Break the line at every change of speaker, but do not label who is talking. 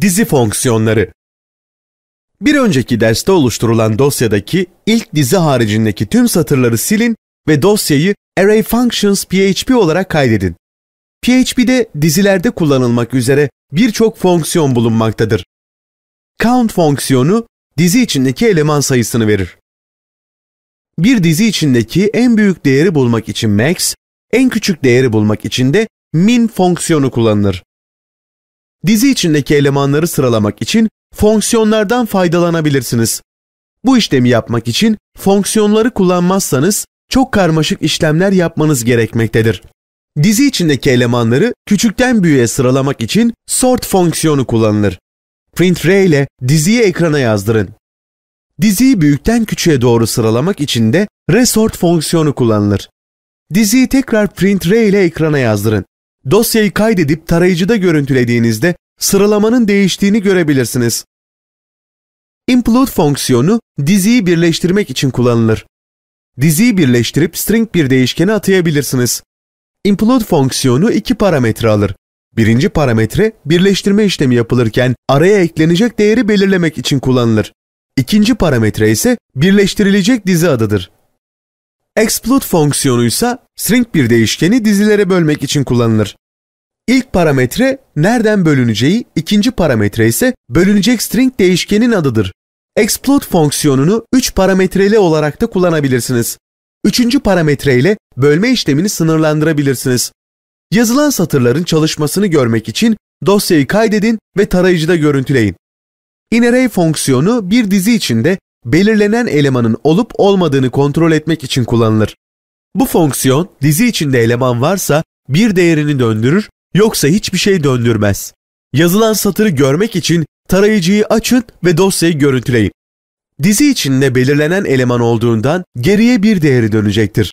Dizi fonksiyonları Bir önceki derste oluşturulan dosyadaki ilk dizi haricindeki tüm satırları silin ve dosyayı Array Functions PHP olarak kaydedin. PHP'de dizilerde kullanılmak üzere birçok fonksiyon bulunmaktadır. Count fonksiyonu dizi içindeki eleman sayısını verir. Bir dizi içindeki en büyük değeri bulmak için max, en küçük değeri bulmak için de min fonksiyonu kullanılır. Dizi içindeki elemanları sıralamak için fonksiyonlardan faydalanabilirsiniz. Bu işlemi yapmak için fonksiyonları kullanmazsanız çok karmaşık işlemler yapmanız gerekmektedir. Dizi içindeki elemanları küçükten büyüğe sıralamak için sort fonksiyonu kullanılır. Printf ile diziyi ekrana yazdırın. Diziyi büyükten küçüğe doğru sıralamak için de resort fonksiyonu kullanılır. Diziyi tekrar printf ile ekrana yazdırın. Dosyayı kaydedip tarayıcıda görüntülediğinizde sıralamanın değiştiğini görebilirsiniz. Include fonksiyonu diziyi birleştirmek için kullanılır. Diziyi birleştirip string bir değişkeni atayabilirsiniz. Include fonksiyonu iki parametre alır. Birinci parametre birleştirme işlemi yapılırken araya eklenecek değeri belirlemek için kullanılır. İkinci parametre ise birleştirilecek dizi adıdır. Exclude fonksiyonu ise string bir değişkeni dizilere bölmek için kullanılır. İlk parametre nereden bölüneceği, ikinci parametre ise bölünecek string değişkenin adıdır. Explode fonksiyonunu 3 parametreli olarak da kullanabilirsiniz. Üçüncü parametre ile bölme işlemini sınırlandırabilirsiniz. Yazılan satırların çalışmasını görmek için dosyayı kaydedin ve tarayıcıda görüntüleyin. InArray fonksiyonu bir dizi içinde belirlenen elemanın olup olmadığını kontrol etmek için kullanılır. Bu fonksiyon dizi içinde eleman varsa bir değerini döndürür Yoksa hiçbir şey döndürmez. Yazılan satırı görmek için tarayıcıyı açın ve dosyayı görüntüleyin. Dizi içinde belirlenen eleman olduğundan geriye bir değeri dönecektir.